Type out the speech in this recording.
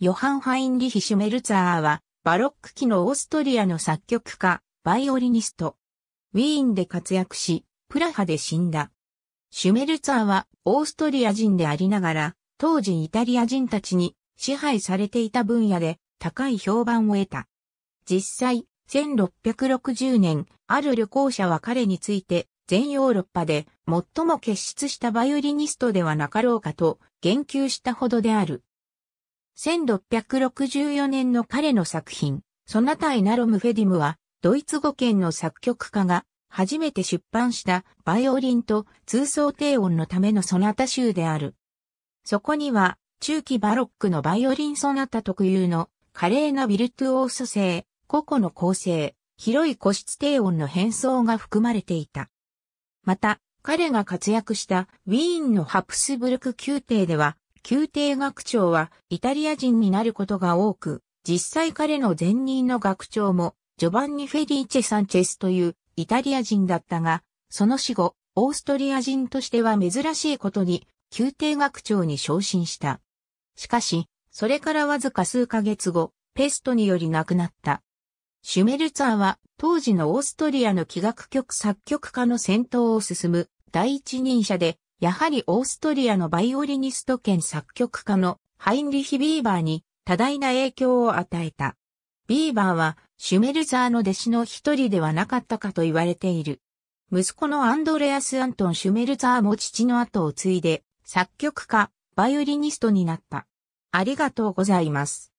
ヨハン・ハインリヒ・シュメルツァーは、バロック期のオーストリアの作曲家、バイオリニスト。ウィーンで活躍し、プラハで死んだ。シュメルツァーは、オーストリア人でありながら、当時イタリア人たちに支配されていた分野で高い評判を得た。実際、1660年、ある旅行者は彼について、全ヨーロッパで最も傑出したバイオリニストではなかろうかと言及したほどである。1664年の彼の作品、ソナタイナロムフェディムは、ドイツ語圏の作曲家が初めて出版したバイオリンと通奏低音のためのソナタ集である。そこには中期バロックのバイオリンソナタ特有の華麗なビルトゥオーソ性、個々の構成、広い個室低音の変奏が含まれていた。また、彼が活躍したウィーンのハプスブルク宮廷では宮廷学長はイタリア人になることが多く、実際彼の前任の学長も、ジョバンニ・フェリーチェ・サンチェスというイタリア人だったが、その死後、オーストリア人としては珍しいことに、宮廷学長に昇進した。しかし、それからわずか数ヶ月後、ペストにより亡くなった。シュメルツァーは、当時のオーストリアの器楽曲作曲家の先頭を進む第一人者で、やはりオーストリアのバイオリニスト兼作曲家のハインリヒ・ビーバーに多大な影響を与えた。ビーバーはシュメルザーの弟子の一人ではなかったかと言われている。息子のアンドレアス・アントン・シュメルザーも父の後を継いで作曲家、バイオリニストになった。ありがとうございます。